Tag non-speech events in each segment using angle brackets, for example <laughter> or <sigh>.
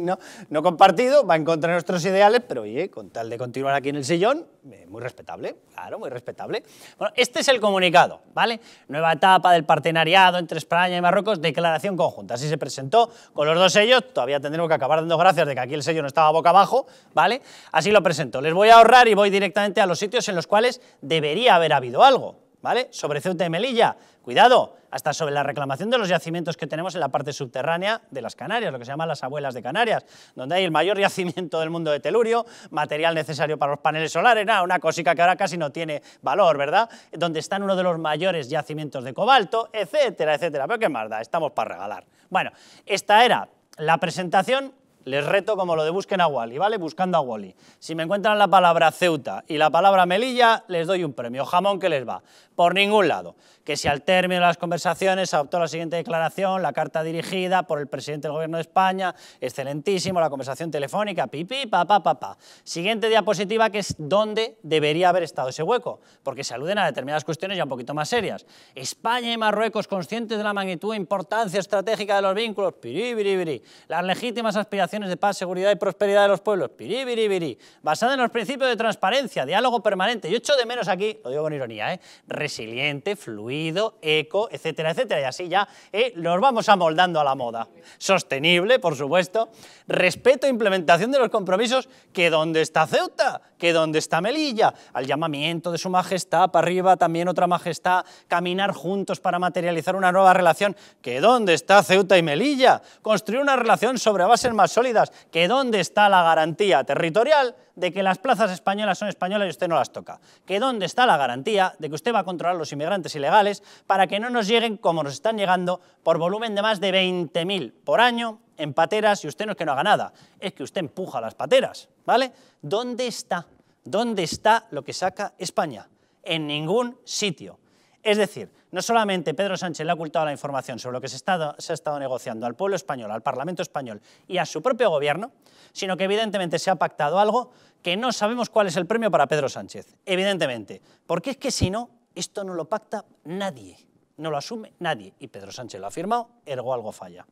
<laughs> no, compartido, va en contra de nuestros ideales, pero oye, con tal de continuar aquí en el sillón, eh, muy respetable, claro, muy respetable. Bueno, este es el comunicado, ¿vale? Nueva etapa del partenariado entre España y Marruecos, declaración conjunta. Así se presentó con los dos sellos, todavía tendremos que acabar dando gracias de que aquí el sello no estaba boca abajo, ¿vale? Así lo presento. Les voy a ahorrar y voy directamente a los sitios en los cuales debería haber habido algo. ¿vale? Sobre Ceuta y Melilla, cuidado, hasta sobre la reclamación de los yacimientos que tenemos en la parte subterránea de las Canarias, lo que se llama las abuelas de Canarias, donde hay el mayor yacimiento del mundo de telurio, material necesario para los paneles solares, nada, una cosica que ahora casi no tiene valor, ¿verdad? Donde están uno de los mayores yacimientos de cobalto, etcétera, etcétera. Pero qué más estamos para regalar. Bueno, esta era la presentación les reto como lo de busquen a Wally, ¿vale? Buscando a Wally. Si me encuentran la palabra Ceuta y la palabra Melilla, les doy un premio. Jamón que les va. Por ningún lado. Que si al término de las conversaciones adoptó la siguiente declaración, la carta dirigida por el presidente del Gobierno de España, excelentísimo, la conversación telefónica, pipi, papá, papá. Siguiente diapositiva que es dónde debería haber estado ese hueco, porque se aluden a determinadas cuestiones ya un poquito más serias. España y Marruecos conscientes de la magnitud e importancia estratégica de los vínculos, pirí, Las legítimas aspiraciones de paz, seguridad y prosperidad de los pueblos. Piribiribiri. Basada en los principios de transparencia, diálogo permanente. Yo echo de menos aquí, lo digo con ironía, ¿eh? resiliente, fluido, eco, etcétera, etcétera. Y así ya ¿eh? nos vamos amoldando a la moda. Sostenible, por supuesto. Respeto e implementación de los compromisos que donde está Ceuta, que donde está Melilla. Al llamamiento de su majestad, para arriba también otra majestad. Caminar juntos para materializar una nueva relación. Que donde está Ceuta y Melilla. Construir una relación sobre bases más sólidas que dónde está la garantía territorial de que las plazas españolas son españolas y usted no las toca, que dónde está la garantía de que usted va a controlar los inmigrantes ilegales para que no nos lleguen como nos están llegando por volumen de más de 20.000 por año en pateras y usted no es que no haga nada, es que usted empuja las pateras, ¿vale? ¿Dónde está? ¿Dónde está lo que saca España? En ningún sitio. Es decir, no solamente Pedro Sánchez le ha ocultado la información sobre lo que se, ha estado negociando al pueblo español, al Parlamento español y a su propio gobierno, sino que evidentemente se ha pactado algo que no sabemos cuál es el premio para Pedro Sánchez, evidentemente, porque es que si no, esto no lo pacta nadie, no lo asume nadie, y Pedro Sánchez lo ha firmado, ergo algo falla.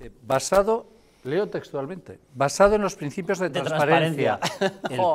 Eh, basado, leo textualmente, basado en los principios de, transparencia. <laughs>